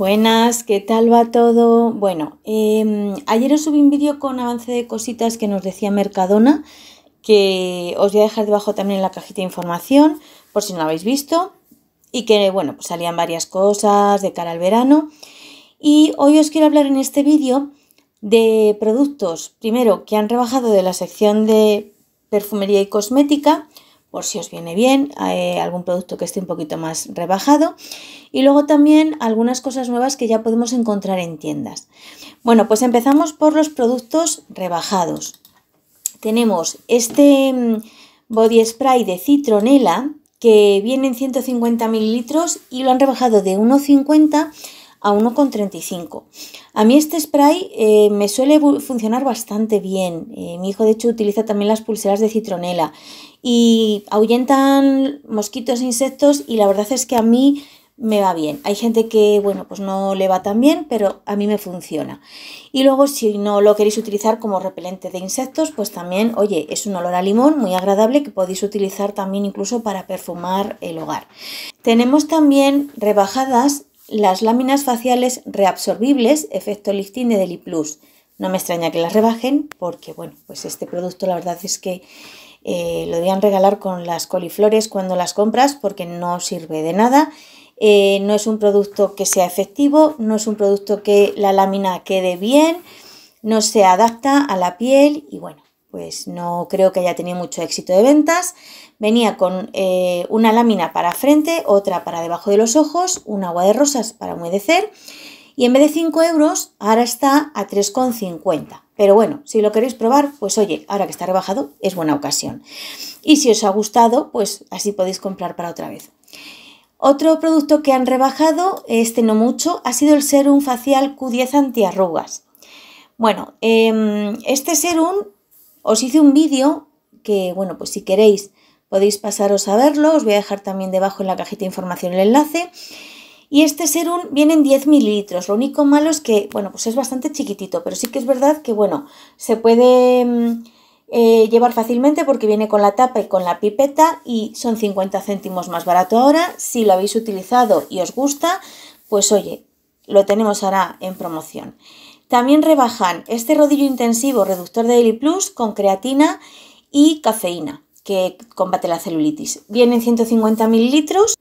Buenas, ¿qué tal va todo? Bueno, em, ayer os subí un vídeo con avance de cositas que nos decía Mercadona, que os voy a dejar debajo también en la cajita de información, por si no lo habéis visto, y que, bueno, pues salían varias cosas de cara al verano. Y hoy os quiero hablar en este vídeo de productos, primero, que han rebajado de la sección de perfumería y cosmética, por si os viene bien, eh, algún producto que esté un poquito más rebajado y luego también algunas cosas nuevas que ya podemos encontrar en tiendas. Bueno, pues empezamos por los productos rebajados. Tenemos este mm, body spray de citronela que viene en 150 mililitros y lo han rebajado de 1,50 a 1,35. A mí este spray eh, me suele funcionar bastante bien. Eh, mi hijo de hecho utiliza también las pulseras de citronela y ahuyentan mosquitos, e insectos y la verdad es que a mí me va bien. Hay gente que, bueno, pues no le va tan bien, pero a mí me funciona. Y luego si no lo queréis utilizar como repelente de insectos, pues también, oye, es un olor a limón muy agradable que podéis utilizar también incluso para perfumar el hogar. Tenemos también rebajadas las láminas faciales reabsorbibles efecto lifting de Deli Plus. No me extraña que las rebajen porque, bueno, pues este producto la verdad es que eh, lo debían regalar con las coliflores cuando las compras porque no sirve de nada. Eh, no es un producto que sea efectivo, no es un producto que la lámina quede bien, no se adapta a la piel y bueno, pues no creo que haya tenido mucho éxito de ventas. Venía con eh, una lámina para frente, otra para debajo de los ojos, un agua de rosas para humedecer y en vez de 5 euros ahora está a 3,50. Pero bueno, si lo queréis probar, pues oye, ahora que está rebajado es buena ocasión. Y si os ha gustado, pues así podéis comprar para otra vez. Otro producto que han rebajado, este no mucho, ha sido el serum facial Q10 antiarrugas. Bueno, em, este serum os hice un vídeo que, bueno, pues si queréis podéis pasaros a verlo, os voy a dejar también debajo en la cajita de información el enlace. Y este serum viene en 10 mililitros, lo único malo es que, bueno, pues es bastante chiquitito, pero sí que es verdad que, bueno, se puede mm, eh, llevar fácilmente porque viene con la tapa y con la pipeta y son 50 céntimos más barato ahora. Si lo habéis utilizado y os gusta, pues oye, lo tenemos ahora en promoción. También rebajan este rodillo intensivo reductor de Daily Plus con creatina y cafeína, que combate la celulitis. Vienen 150 mililitros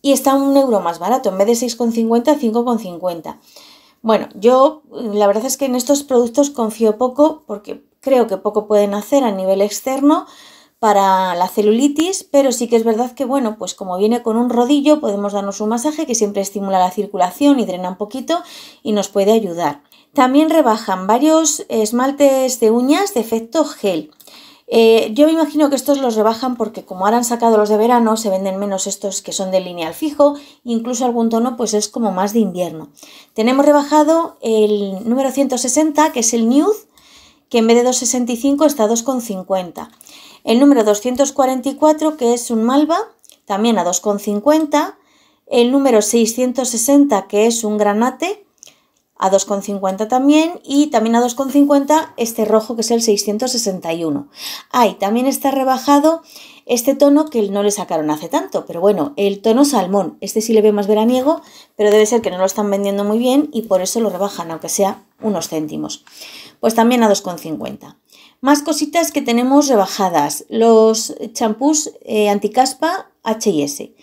y está un euro más barato, en vez de 6,50, 5,50. Bueno, yo la verdad es que en estos productos confío poco porque creo que poco pueden hacer a nivel externo para la celulitis, pero sí que es verdad que, bueno, pues como viene con un rodillo, podemos darnos un masaje que siempre estimula la circulación y drena un poquito y nos puede ayudar. También rebajan varios esmaltes de uñas de efecto gel. Eh, yo me imagino que estos los rebajan porque como ahora han sacado los de verano, se venden menos estos que son de lineal fijo, incluso algún tono pues es como más de invierno. Tenemos rebajado el número 160, que es el nude, que en vez de 2,65 está a 2,50. El número 244, que es un malva, también a 2,50. El número 660, que es un granate, a 2,50 también y también a 2,50 este rojo que es el 661. Ahí también está rebajado este tono que no le sacaron hace tanto, pero bueno, el tono salmón, este sí le ve más veraniego, pero debe ser que no lo están vendiendo muy bien y por eso lo rebajan, aunque sea unos céntimos. Pues también a 2,50. Más cositas que tenemos rebajadas, los champús eh, anticaspa H&S.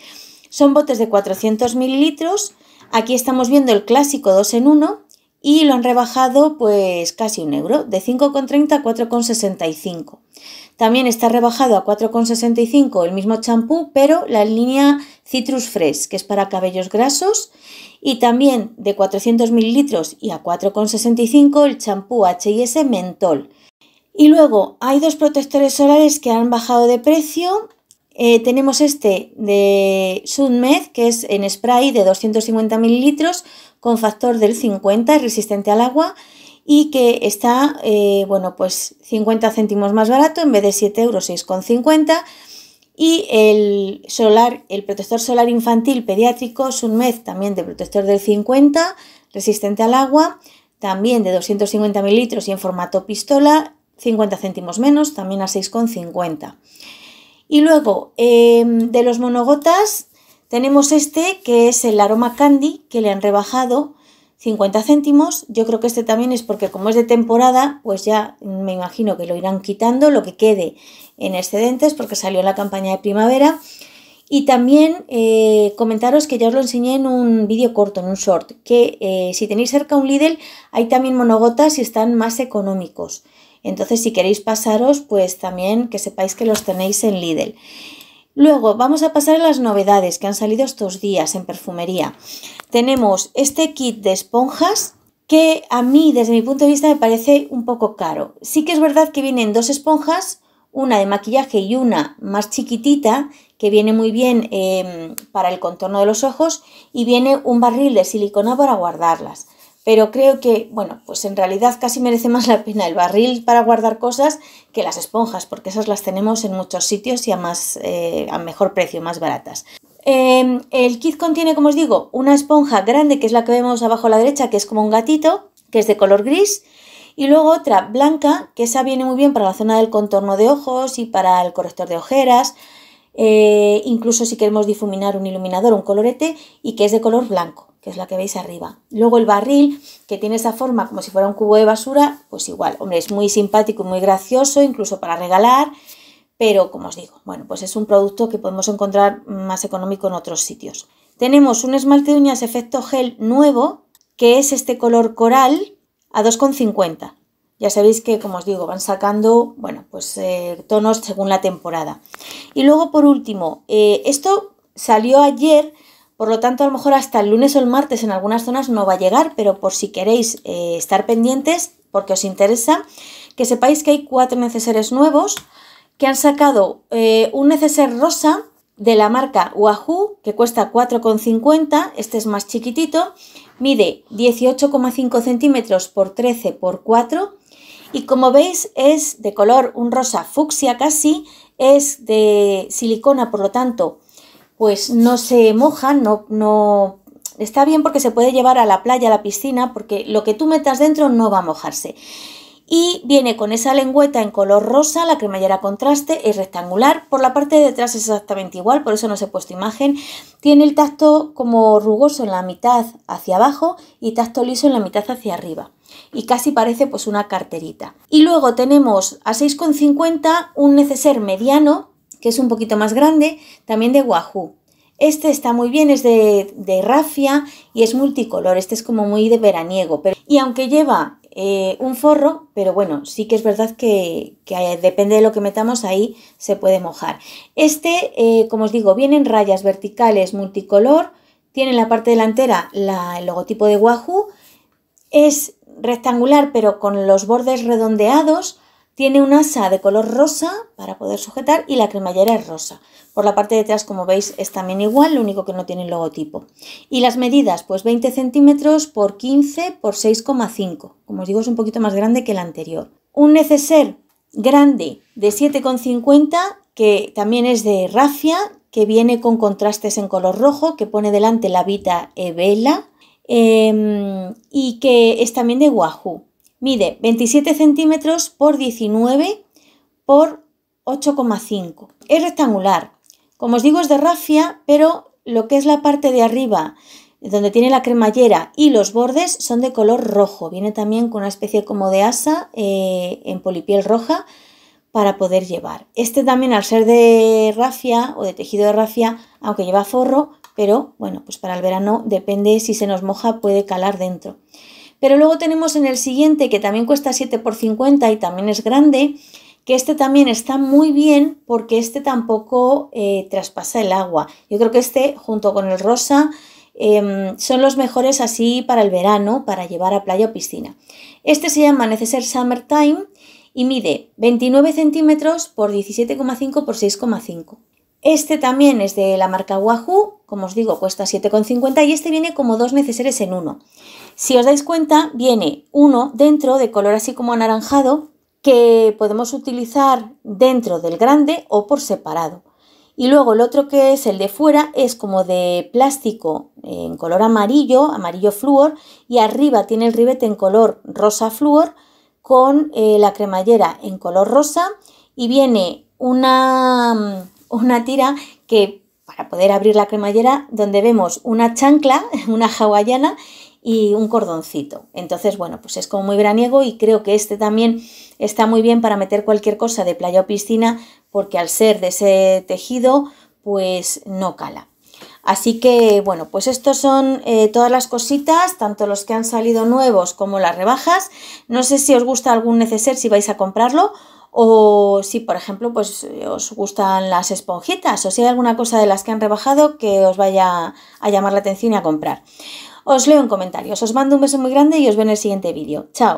Son botes de 400 mililitros, aquí estamos viendo el clásico 2 en 1, y lo han rebajado pues casi un euro, de 5,30 a 4,65. También está rebajado a 4,65 el mismo champú, pero la línea Citrus Fresh, que es para cabellos grasos, y también de 400 mililitros y a 4,65 el champú H&S Mentol. Y luego hay dos protectores solares que han bajado de precio, eh, tenemos este de Sunmed, que es en spray de 250 mililitros con factor del 50, resistente al agua y que está, eh, bueno, pues 50 céntimos más barato en vez de 7 euros, 6,50. Y el solar, el protector solar infantil pediátrico Sunmed, también de protector del 50, resistente al agua, también de 250 mililitros y en formato pistola, 50 céntimos menos, también a 6,50. Y luego, em, de los monogotas, tenemos este que es el aroma candy, que le han rebajado 50 céntimos. Yo creo que este también es porque como es de temporada, pues ya me imagino que lo irán quitando, lo que quede en excedentes, porque salió en la campaña de primavera. Y también eh, comentaros que ya os lo enseñé en un vídeo corto, en un short, que eh, si tenéis cerca un Lidl hay también monogotas y están más económicos. Entonces, si queréis pasaros, pues también que sepáis que los tenéis en Lidl. Luego vamos a pasar a las novedades que han salido estos días en perfumería. Tenemos este kit de esponjas que a mí desde mi punto de vista me parece un poco caro. Sí que es verdad que vienen dos esponjas, una de maquillaje y una más chiquitita que viene muy bien eh, para el contorno de los ojos y viene un barril de silicona para guardarlas pero creo que, bueno, pues en realidad casi merece más la pena el barril para guardar cosas que las esponjas, porque esas las tenemos en muchos sitios y a, más, eh, a mejor precio, más baratas. Em, el kit contiene, como os digo, una esponja grande, que es la que vemos abajo a la derecha, que es como un gatito, que es de color gris, y luego otra blanca, que esa viene muy bien para la zona del contorno de ojos y para el corrector de ojeras, eh, incluso si queremos difuminar un iluminador, un colorete, y que es de color blanco que es la que veis arriba. Luego el barril, que tiene esa forma como si fuera un cubo de basura, pues igual, hombre, es muy simpático y muy gracioso, incluso para regalar, pero como os digo, bueno, pues es un producto que podemos encontrar más económico en otros sitios. Tenemos un esmalte de uñas efecto gel nuevo, que es este color coral a 2,50. Ya sabéis que, como os digo, van sacando, bueno, pues eh, tonos según la temporada. Y luego, por último, eh, esto salió ayer por lo tanto, a lo mejor hasta el lunes o el martes en algunas zonas no va a llegar, pero por si queréis eh, estar pendientes, porque os interesa, que sepáis que hay cuatro neceseres nuevos que han sacado eh, un neceser rosa de la marca Wahoo, que cuesta 4,50, este es más chiquitito, mide 18,5 centímetros por 13 por 4 y como veis es de color un rosa fucsia casi, es de silicona, por lo tanto pues no se moja, no, no está bien porque se puede llevar a la playa, a la piscina, porque lo que tú metas dentro no va a mojarse. Y viene con esa lengüeta en color rosa, la cremallera contraste, es rectangular, por la parte de detrás es exactamente igual, por eso no se he puesto imagen. Tiene el tacto como rugoso en la mitad hacia abajo y tacto liso en la mitad hacia arriba. Y casi parece pues una carterita. Y luego tenemos a 6,50 un neceser mediano que es un poquito más grande, también de Wahoo. Este está muy bien, es de, rafia y es multicolor, este es como muy de veraniego. Pero, y aunque lleva eh, un forro, pero bueno, sí que es verdad que, depende de lo que metamos ahí se puede mojar. Este, eh, como os digo, viene en rayas verticales multicolor, tiene en la parte delantera el logotipo de Wahoo, es rectangular pero con los bordes redondeados, tiene un asa de color rosa para poder sujetar y la cremallera es rosa. Por la parte de atrás, como veis, es también igual, lo único que no tiene el logotipo. Y las medidas, pues 20 centímetros por 15 por 6,5. Como os digo, es un poquito más grande que el anterior. Un neceser grande de 7,50 que también es de rafia, que viene con contrastes en color rojo, que pone delante la Vita Evela em, y que es también de Wahoo. Mide 27 centímetros por 19 por 8,5. Es rectangular. Como os digo, es de rafia, pero lo que es la parte de arriba, donde tiene la cremallera y los bordes, son de color rojo. Viene también con una especie como de asa eh, en polipiel roja para poder llevar. Este también, al ser de rafia o de tejido de rafia, aunque lleva forro, pero bueno, pues para el verano depende si se nos moja, puede calar dentro. Pero luego tenemos en el siguiente, que también cuesta 7 por 50 y también es grande, que este también está muy bien porque este tampoco eh, traspasa el agua. Yo creo que este, junto con el rosa, em, son los mejores así para el verano, para llevar a playa o piscina. Este se llama Necessaire Summertime y mide 29 centímetros por 17,5 por 6,5. Este también es de la marca Wahoo, como os digo, cuesta 7,50 y este viene como dos neceseres en uno. Si os dais cuenta, viene uno dentro de color así como anaranjado que podemos utilizar dentro del grande o por separado. Y luego el otro que es el de fuera es como de plástico en color amarillo, amarillo fluor y arriba tiene el ribete en color rosa flúor con eh, la cremallera en color rosa y viene una mm, una tira que para poder abrir la cremallera donde vemos una chancla, una hawaiana y un cordoncito. Entonces, bueno, pues es como muy veraniego y creo que este también está muy bien para meter cualquier cosa de playa o piscina porque al ser de ese tejido, pues no cala. Así que, bueno, pues estos son eh, todas las cositas, tanto los que han salido nuevos como las rebajas. No sé si os gusta algún neceser si vais a comprarlo o si, por ejemplo, pues eh, os gustan las esponjitas o si hay alguna cosa de las que han rebajado que os vaya a llamar la atención y a comprar. Os leo en comentarios. Os mando un beso muy grande y os veo en el siguiente vídeo. Chao.